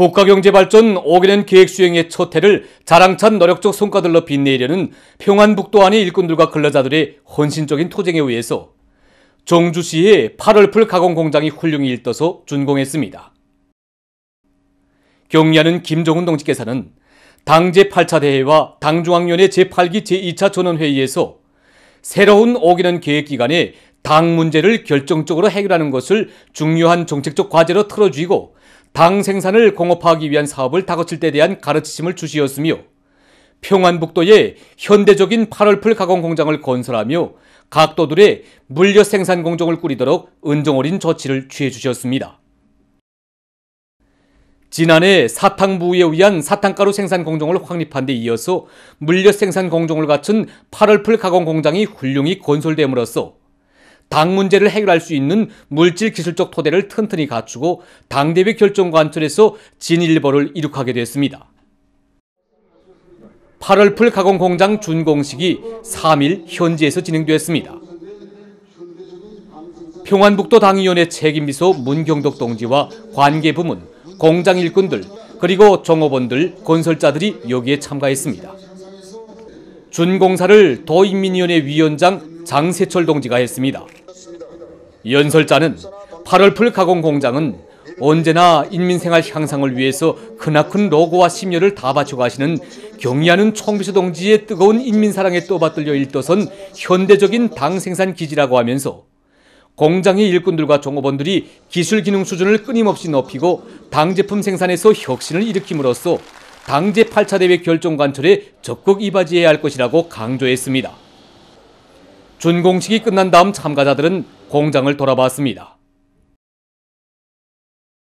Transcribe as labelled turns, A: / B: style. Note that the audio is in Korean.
A: 국가경제발전 5개년 계획수행의 첫 해를 자랑찬 노력적 성과들로 빛내려는 평안북도 안의 일꾼들과 근로자들의 헌신적인 토쟁에 의해서 정주시의 8월풀 가공공장이 훌륭히 일떠서 준공했습니다. 격리하는 김종훈 동지께서는 당제 8차 대회와 당중앙위원회 제8기 제2차 전원회의에서 새로운 5개년 계획기간에 당 문제를 결정적으로 해결하는 것을 중요한 정책적 과제로 틀어주고 당 생산을 공업화하기 위한 사업을 다거칠 때 대한 가르치심을 주시었으며 평안북도에 현대적인 8월풀 가공 공장을 건설하며 각도들의 물엿 생산 공정을 꾸리도록 은정어린 조치를 취해 주셨습니다. 지난해 사탕부에 의한 사탕가루 생산 공정을 확립한 데 이어서 물엿 생산 공정을 갖춘 8월풀 가공 공장이 훌륭히 건설됨으로써 당 문제를 해결할 수 있는 물질 기술적 토대를 튼튼히 갖추고 당대비 결정 관철에서 진일보를 이룩하게 되었습니다 8월 풀 가공 공장 준공식이 3일 현지에서 진행되었습니다 평안북도 당위원회 책임비서 문경덕 동지와 관계 부문, 공장 일꾼들, 그리고 종업원들, 건설자들이 여기에 참가했습니다. 준공사를 도인민위원회 위원장 장세철 동지가 했습니다. 연설자는 8월 풀 가공 공장은 언제나 인민생활 향상을 위해서 크나큰 노고와 심려를 다 바쳐가 시는경리하는 총비서 동지의 뜨거운 인민사랑에 또받들려 일떠선 현대적인 당 생산 기지라고 하면서 공장의 일꾼들과 종업원들이 기술 기능 수준을 끊임없이 높이고 당 제품 생산에서 혁신을 일으킴으로써 당제 8차 대회 결정 관철에 적극 이바지해야 할 것이라고 강조했습니다. 준공식이 끝난 다음 참가자들은 공장을 돌아봤습니다.